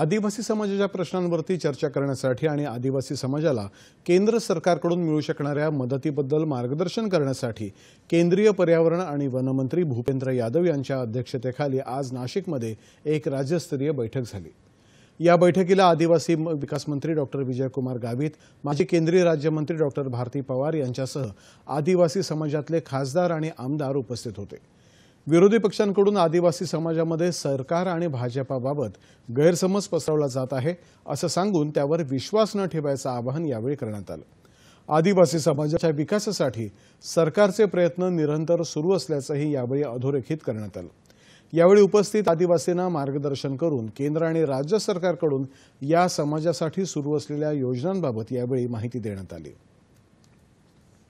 आदिवासी समाजाच्या प्रश्नांवरती चर्चा करण्यासाठी आणि आदिवासी समाजाला केंद्र सरकारकडून मिळू शकणाऱ्या मदतीबद्दल मार्गदर्शन करण्यासाठी केंद्रीय पर्यावरण आणि वनमंत्री भूपेंद्र यादव यांच्या अध्यक्षतेखाली आज नाशिकमध्ये एक राज्यस्तरीय बैठक झाली या बैठकीला आदिवासी विकास मंत्री डॉक्टर विजयकुमार गावित माजी केंद्रीय राज्यमंत्री डॉक्टर भारती पवार यांच्यासह आदिवासी समाजातले खासदार आणि आमदार उपस्थित होते विरोधी पक्षांकडून आदिवासी समाजामध्ये सरकार आणि भाजपाबाबत गैरसमज पसरवला जात आहे असं सांगून त्यावर विश्वास न ठेवायचं आवाहन यावेळी करण्यात आलं आदिवासी समाजाच्या विकासासाठी सरकारचे प्रयत्न निरंतर सुरू असल्याचंही यावेळी अधोरेखित करण्यात आलं यावेळी उपस्थित आदिवासींना मार्गदर्शन करून केंद्र आणि राज्य सरकारकडून या समाजासाठी सुरू असलेल्या योजनांबाबत यावेळी माहिती देण्यात आली